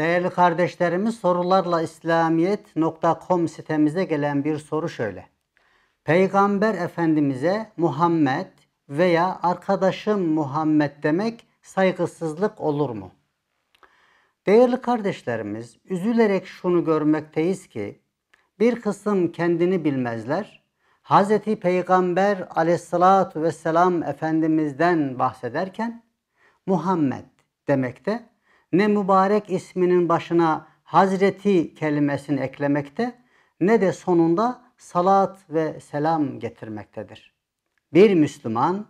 Değerli kardeşlerimiz sorularla İslamiyet.com sitemize gelen bir soru şöyle. Peygamber Efendimiz'e Muhammed veya arkadaşım Muhammed demek saygısızlık olur mu? Değerli kardeşlerimiz, üzülerek şunu görmekteyiz ki bir kısım kendini bilmezler. Hz. Peygamber aleyhissalatu vesselam Efendimiz'den bahsederken Muhammed demekte de ne mübarek isminin başına Hazreti kelimesini eklemekte ne de sonunda salat ve selam getirmektedir. Bir Müslüman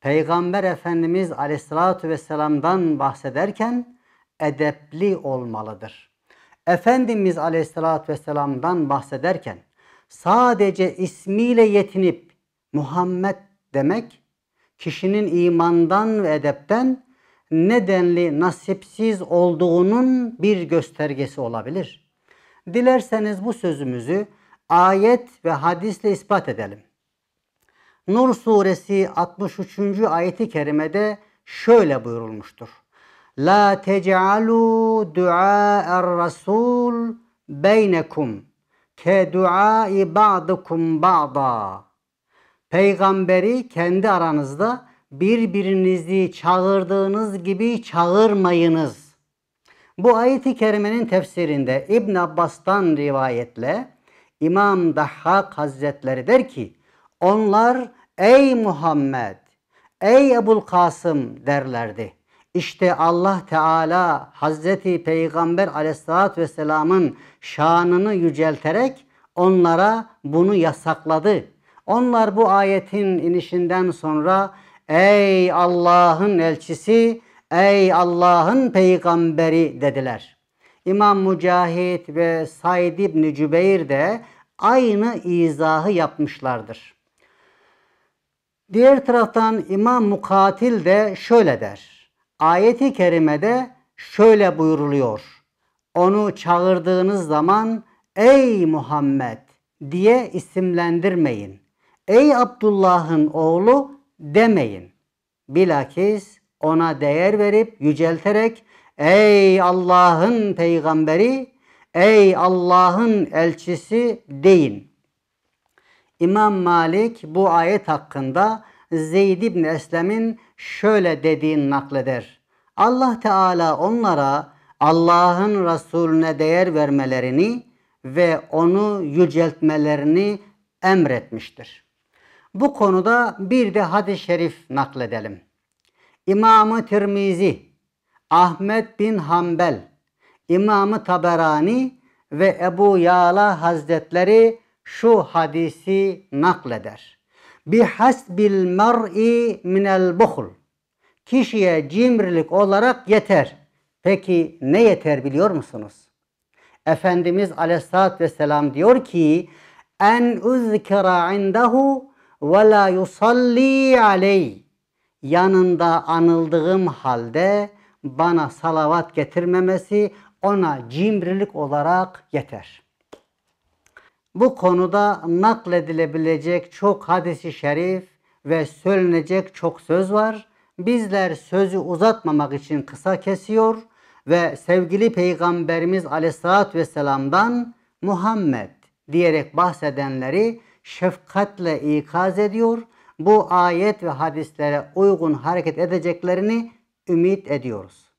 Peygamber Efendimiz Aleyhisselatü Vesselam'dan bahsederken edepli olmalıdır. Efendimiz Aleyhisselatü Vesselam'dan bahsederken sadece ismiyle yetinip Muhammed demek kişinin imandan ve edepten nedenli nasipsiz olduğunun bir göstergesi olabilir. Dilerseniz bu sözümüzü ayet ve hadisle ispat edelim. Nur suresi 63. ayeti kerimede şöyle buyurulmuştur. La tec'alu du'a rasul beynekum ke du'ai ba'dukum ba'da. Peygamberi kendi aranızda birbirinizi çağırdığınız gibi çağırmayınız. Bu ayeti kerimenin tefsirinde İbn Abbas'tan rivayetle İmam Dahhak Hazretleri der ki onlar ey Muhammed ey Ebul Kasım derlerdi. İşte Allah Teala Hazreti Peygamber aleyhissalatü vesselamın şanını yücelterek onlara bunu yasakladı. Onlar bu ayetin inişinden sonra Ey Allah'ın elçisi, ey Allah'ın peygamberi dediler. İmam Mücahit ve Said İbni Cübeyr de aynı izahı yapmışlardır. Diğer taraftan İmam Mukatil de şöyle der. Ayeti kerimede şöyle buyuruluyor. Onu çağırdığınız zaman ey Muhammed diye isimlendirmeyin. Ey Abdullah'ın oğlu demeyin. Bilakis ona değer verip yücelterek ey Allah'ın peygamberi, ey Allah'ın elçisi deyin. İmam Malik bu ayet hakkında Zeyd ibn Eslem'in şöyle dediğini nakleder. Allah Teala onlara Allah'ın Resulüne değer vermelerini ve onu yüceltmelerini emretmiştir. Bu konuda bir de hadis-i şerif nakledelim. İmamı Tirmizi, Ahmet bin Hanbel, İmamı Taberani ve Ebu Yala Hazretleri şu hadisi nakleder. Bihasbil mer'i minel buhul. Kişiye cimrilik olarak yeter. Peki ne yeter biliyor musunuz? Efendimiz Aleyhisselatü Vesselam diyor ki en uzkera indahu ve la yusalli aleyh yanında anıldığım halde bana salavat getirmemesi ona cimrilik olarak yeter. Bu konuda nakledilebilecek çok hadisi şerif ve söylenecek çok söz var. Bizler sözü uzatmamak için kısa kesiyor ve sevgili Peygamberimiz Aleyhisselatü Vesselam'dan Muhammed diyerek bahsedenleri şefkatle ikaz ediyor. Bu ayet ve hadislere uygun hareket edeceklerini ümit ediyoruz.